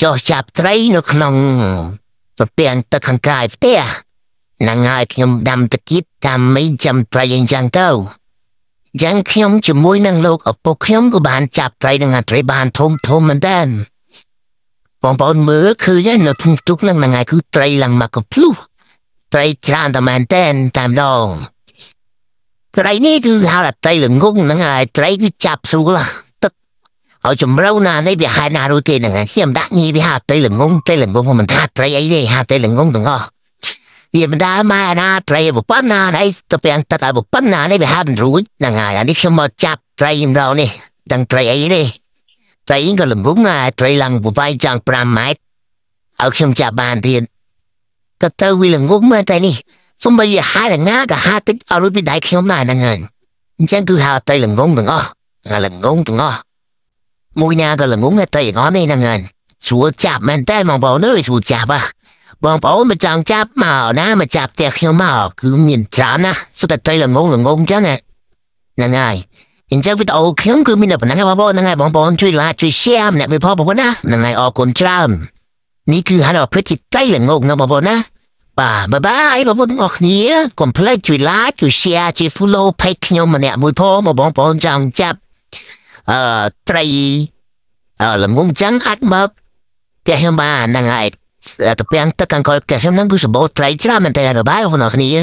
ចុះចាប់ត្រីនៅក្នុងត្រពាំងទឹកខាងក្រៅផ្ទះនឹងហើយខ្ញុំដាំទឹកទៀតតាមមីចាំត្រីអីចឹងទៅចឹងខ្ញុំជាមួយនឹងលោកឪពុកខ្ញុំក៏បានចាប់ត្រីនឹងអាត្រីបានធំធំមែនដែរបងប្អូនមើលគឺយ៉ាងនៅក្នុងទុកនឹងថ្ងៃគឺត្រីឡើងមកកំភ្លុះត្រីច្រើនតែមែនតែនតាមដងត្រីនេះគឺហៅថាត្រីល្ងងហ្នឹងហើយត្រីគឺចាប់ស្រួលហ្នឹងហើយជំរៅណានេះវាហេតុណារួចទេហ្នឹងខ្ញុំដាក់ញីវាហាត្រីល្ងងត្រីល្ងងមិនថាត្រីអីទេហាត្រីល្ងងទាំងអស់វាមិនដែលម៉ែណាត្រីប្រពន្ធណាហើយទៅពេលទឹកឲ្យប្រពន្ធណានេះវាហាមិនរួចហ្នឹងហើយអានេះខ្ញុំមកចាប់ត្រីម្ដងនេះទាំងត្រីអីនេះត្រីក៏ល្ងងណាត្រីឡើងប្រវែងចង់5ម៉ែត្រឲ្យខ្ញុំចាប់បានទៀតក៏ទៅវាល្ងងមែនតែនេះសំបីវាហាណាក៏ហាតិចឲ្យរួចពីដៃខ្ញុំណាហ្នឹងហើយអញ្ចឹងគឺហាត្រីល្ងងទាំងអស់ល្ងងទាំងអស់មួយណាក៏ល្ងងតែអត់នេះហ្នឹងស្រួលចាប់មែនតើបងប្អូនអើយស្រួលចាប់ហ่ะបងប្អូនមិនចង់ចាប់មកណាមកចាប់ផ្ទះខ្ញុំមកគឺមានច្រើនណាសុទ្ធតែត្រីល្ងងល្ងងចឹងហ្នឹងហើយអញ្ចឹងវីដេអូខ្ញុំគឺមានតែប៉ុណ្ណឹងបងប្អូនហ្នឹងហើយបងប្អូនជួយ like ជួយ share ម្នាក់មួយផងបងប្អូនណាហ្នឹងហើយអរគុណច្រើននេះគឺហានអភិជាត្រីល្ងងណាបងប្អូនណា បាទបាយបាយបងប្អូនទាំងអស់គ្នាកុំភ្លេចជួយ like ជួយ share ជួយ follow page ខ្ញុំម្នាក់មួយផងបងប្អូនចង់ចាប់អឺត្រីល្ងងចឹងអាចមើលផ្ទះខ្ញុំបានហ្នឹងហើយតែពាំងទឹកកង្កុលផ្ទះខ្ញុំហ្នឹងគឺសម្បូរត្រីច្រើនមែនទែនរបស់បងប្អូនគ្នា